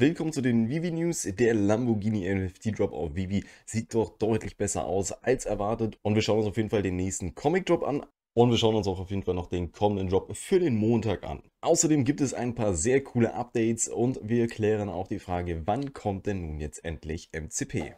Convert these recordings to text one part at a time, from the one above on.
Willkommen zu den Vivi News. Der Lamborghini NFT Drop auf Vivi sieht doch deutlich besser aus als erwartet. Und wir schauen uns auf jeden Fall den nächsten Comic Drop an. Und wir schauen uns auch auf jeden Fall noch den kommenden Drop für den Montag an. Außerdem gibt es ein paar sehr coole Updates und wir klären auch die Frage, wann kommt denn nun jetzt endlich MCP?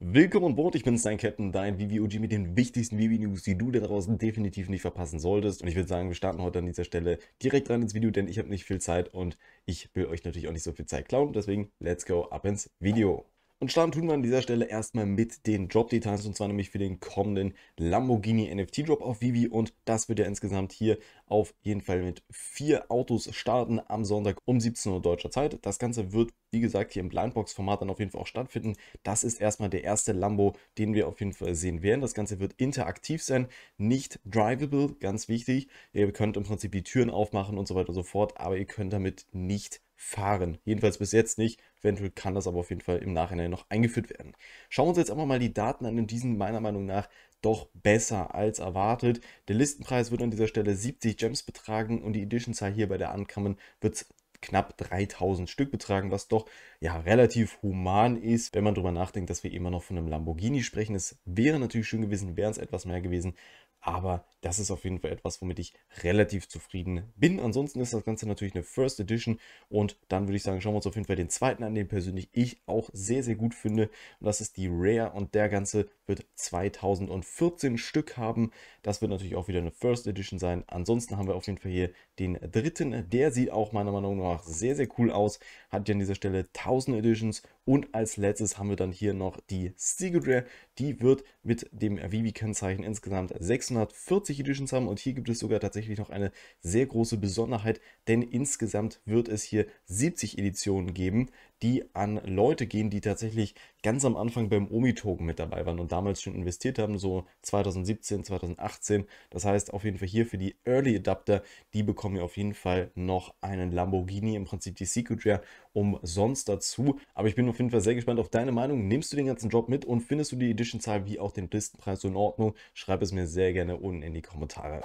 Willkommen an Bord, ich bin Stein Captain, dein VVOG mit den wichtigsten VV-News, die du da draußen definitiv nicht verpassen solltest. Und ich würde sagen, wir starten heute an dieser Stelle direkt rein ins Video, denn ich habe nicht viel Zeit und ich will euch natürlich auch nicht so viel Zeit klauen. Deswegen, let's go ab ins Video. Und starten tun wir an dieser Stelle erstmal mit den Drop-Details und zwar nämlich für den kommenden Lamborghini NFT-Drop auf Vivi und das wird ja insgesamt hier auf jeden Fall mit vier Autos starten am Sonntag um 17 Uhr deutscher Zeit. Das Ganze wird, wie gesagt, hier im Blindbox-Format dann auf jeden Fall auch stattfinden. Das ist erstmal der erste Lambo, den wir auf jeden Fall sehen werden. Das Ganze wird interaktiv sein, nicht drivable, ganz wichtig. Ihr könnt im Prinzip die Türen aufmachen und so weiter und so fort, aber ihr könnt damit nicht fahren. Jedenfalls bis jetzt nicht. Eventuell kann das aber auf jeden Fall im Nachhinein noch eingeführt werden. Schauen wir uns jetzt einfach mal die Daten an. Und die sind meiner Meinung nach doch besser als erwartet. Der Listenpreis wird an dieser Stelle 70 Gems betragen und die Editionzahl hier bei der Ankommen wird knapp 3000 Stück betragen, was doch ja relativ human ist, wenn man darüber nachdenkt, dass wir immer noch von einem Lamborghini sprechen. Es wäre natürlich schön gewesen, wären es etwas mehr gewesen, aber das ist auf jeden Fall etwas, womit ich relativ zufrieden bin. Ansonsten ist das Ganze natürlich eine First Edition und dann würde ich sagen, schauen wir uns auf jeden Fall den zweiten an, den persönlich ich auch sehr, sehr gut finde. Und das ist die Rare und der Ganze wird 2014 Stück haben. Das wird natürlich auch wieder eine First Edition sein. Ansonsten haben wir auf jeden Fall hier den dritten. Der sieht auch meiner Meinung nach sehr, sehr cool aus hat ja an dieser Stelle 1000 Editions und als letztes haben wir dann hier noch die Secret Rare. Die wird mit dem Vivi-Kennzeichen insgesamt 640 Editions haben und hier gibt es sogar tatsächlich noch eine sehr große Besonderheit, denn insgesamt wird es hier 70 Editionen geben die an Leute gehen, die tatsächlich ganz am Anfang beim Omi-Token mit dabei waren und damals schon investiert haben, so 2017, 2018. Das heißt auf jeden Fall hier für die Early Adapter, die bekommen ja auf jeden Fall noch einen Lamborghini, im Prinzip die Secret Rare umsonst dazu. Aber ich bin auf jeden Fall sehr gespannt auf deine Meinung. Nimmst du den ganzen Job mit und findest du die Edition-Zahl wie auch den Listenpreis so in Ordnung? Schreib es mir sehr gerne unten in die Kommentare.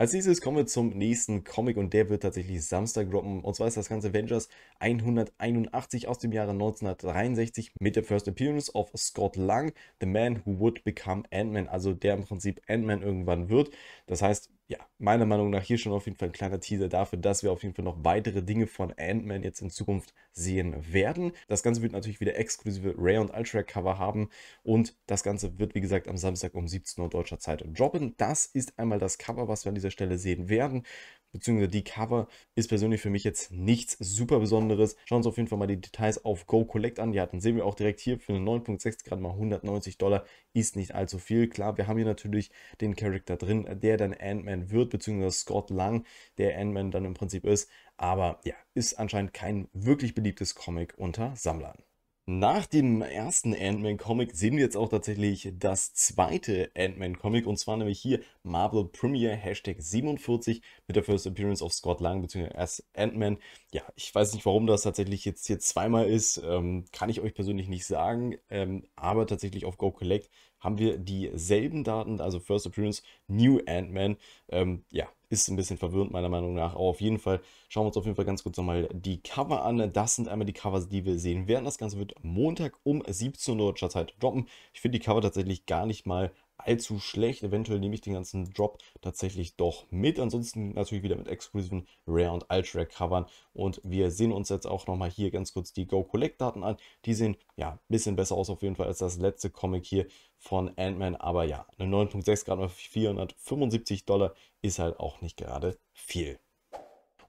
Als nächstes kommen wir zum nächsten Comic und der wird tatsächlich Samstag droppen. Und zwar ist das ganze Avengers 181 aus dem Jahre 1963 mit der First Appearance of Scott Lang, The Man Who Would Become Ant-Man, also der im Prinzip Ant-Man irgendwann wird. Das heißt, ja, meiner Meinung nach hier schon auf jeden Fall ein kleiner Teaser dafür, dass wir auf jeden Fall noch weitere Dinge von Ant-Man jetzt in Zukunft sehen werden. Das Ganze wird natürlich wieder exklusive Ray und Ultra Cover haben und das Ganze wird wie gesagt am Samstag um 17 Uhr deutscher Zeit droppen. Das ist einmal das Cover, was wir an dieser Stelle sehen werden beziehungsweise die Cover ist persönlich für mich jetzt nichts super Besonderes. Schauen Sie uns auf jeden Fall mal die Details auf Go Collect an. Die hatten sehen wir auch direkt hier für eine 9.6 Grad mal 190 Dollar ist nicht allzu viel. Klar, wir haben hier natürlich den Charakter drin, der dann Ant-Man wird, beziehungsweise Scott Lang, der Ant-Man dann im Prinzip ist. Aber ja, ist anscheinend kein wirklich beliebtes Comic unter Sammlern. Nach dem ersten Ant-Man-Comic sehen wir jetzt auch tatsächlich das zweite Ant-Man-Comic und zwar nämlich hier Marvel Premiere Hashtag 47 mit der First Appearance of Scott Lang bzw. Ant-Man. Ja, ich weiß nicht, warum das tatsächlich jetzt hier zweimal ist, ähm, kann ich euch persönlich nicht sagen, ähm, aber tatsächlich auf Go Collect haben wir dieselben Daten, also First Appearance, New Ant-Man. Ähm, ja, ist ein bisschen verwirrend meiner Meinung nach, aber auf jeden Fall schauen wir uns auf jeden Fall ganz kurz nochmal die Cover an. Das sind einmal die Covers, die wir sehen werden. Das Ganze wird Montag um 17 Uhr deutscher Zeit droppen. Ich finde die Cover tatsächlich gar nicht mal allzu schlecht. Eventuell nehme ich den ganzen Drop tatsächlich doch mit. Ansonsten natürlich wieder mit exklusiven Rare und Ultra Covern. Und wir sehen uns jetzt auch nochmal hier ganz kurz die Go Collect Daten an. Die sehen ja ein bisschen besser aus auf jeden Fall als das letzte Comic hier von Ant-Man. Aber ja, eine 9.6 Grad auf 475 Dollar ist halt auch nicht gerade viel.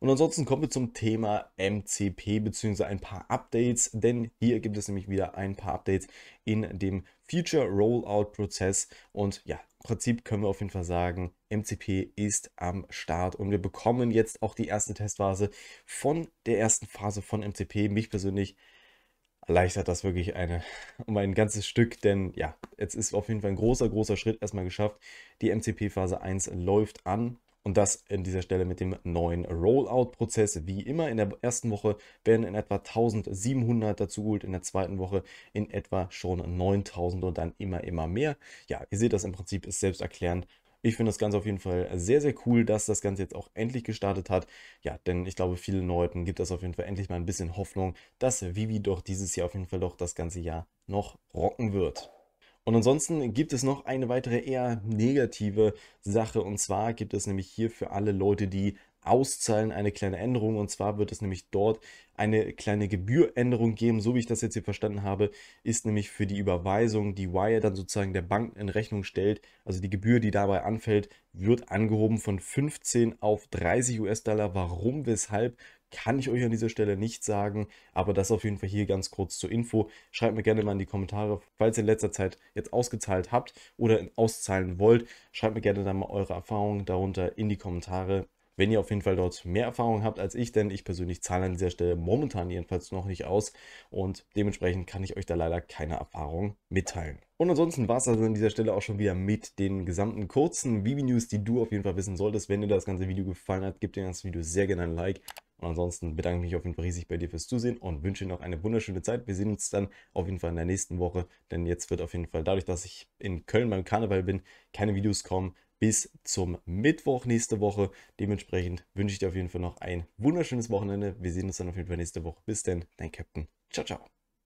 Und ansonsten kommen wir zum Thema MCP bzw. ein paar Updates, denn hier gibt es nämlich wieder ein paar Updates in dem Future Rollout Prozess. Und ja, im Prinzip können wir auf jeden Fall sagen, MCP ist am Start und wir bekommen jetzt auch die erste Testphase von der ersten Phase von MCP. Mich persönlich erleichtert das wirklich eine, um ein ganzes Stück, denn ja, jetzt ist auf jeden Fall ein großer, großer Schritt erstmal geschafft. Die MCP Phase 1 läuft an, und das an dieser Stelle mit dem neuen Rollout-Prozess. Wie immer, in der ersten Woche werden in etwa 1700 dazu geholt, in der zweiten Woche in etwa schon 9000 und dann immer, immer mehr. Ja, ihr seht das im Prinzip, ist selbsterklärend. Ich finde das Ganze auf jeden Fall sehr, sehr cool, dass das Ganze jetzt auch endlich gestartet hat. Ja, denn ich glaube, vielen Leuten gibt das auf jeden Fall endlich mal ein bisschen Hoffnung, dass Vivi doch dieses Jahr auf jeden Fall doch das ganze Jahr noch rocken wird. Und ansonsten gibt es noch eine weitere eher negative Sache. Und zwar gibt es nämlich hier für alle Leute, die auszahlen, eine kleine Änderung. Und zwar wird es nämlich dort eine kleine Gebühränderung geben. So wie ich das jetzt hier verstanden habe, ist nämlich für die Überweisung, die Wire dann sozusagen der Bank in Rechnung stellt, also die Gebühr, die dabei anfällt, wird angehoben von 15 auf 30 US-Dollar. Warum, weshalb? kann ich euch an dieser Stelle nicht sagen, aber das auf jeden Fall hier ganz kurz zur Info. Schreibt mir gerne mal in die Kommentare, falls ihr in letzter Zeit jetzt ausgezahlt habt oder auszahlen wollt, schreibt mir gerne dann mal eure Erfahrungen darunter in die Kommentare. Wenn ihr auf jeden Fall dort mehr Erfahrung habt als ich, denn ich persönlich zahle an dieser Stelle momentan jedenfalls noch nicht aus und dementsprechend kann ich euch da leider keine Erfahrung mitteilen. Und ansonsten war es also an dieser Stelle auch schon wieder mit den gesamten kurzen Vivi-News, die du auf jeden Fall wissen solltest. Wenn dir das ganze Video gefallen hat, gib dem ganzen Video sehr gerne ein Like. Und ansonsten bedanke ich mich auf jeden Fall riesig bei dir fürs Zusehen und wünsche dir noch eine wunderschöne Zeit. Wir sehen uns dann auf jeden Fall in der nächsten Woche, denn jetzt wird auf jeden Fall, dadurch, dass ich in Köln beim Karneval bin, keine Videos kommen bis zum Mittwoch nächste Woche. Dementsprechend wünsche ich dir auf jeden Fall noch ein wunderschönes Wochenende. Wir sehen uns dann auf jeden Fall nächste Woche. Bis dann, dein Captain. Ciao, ciao.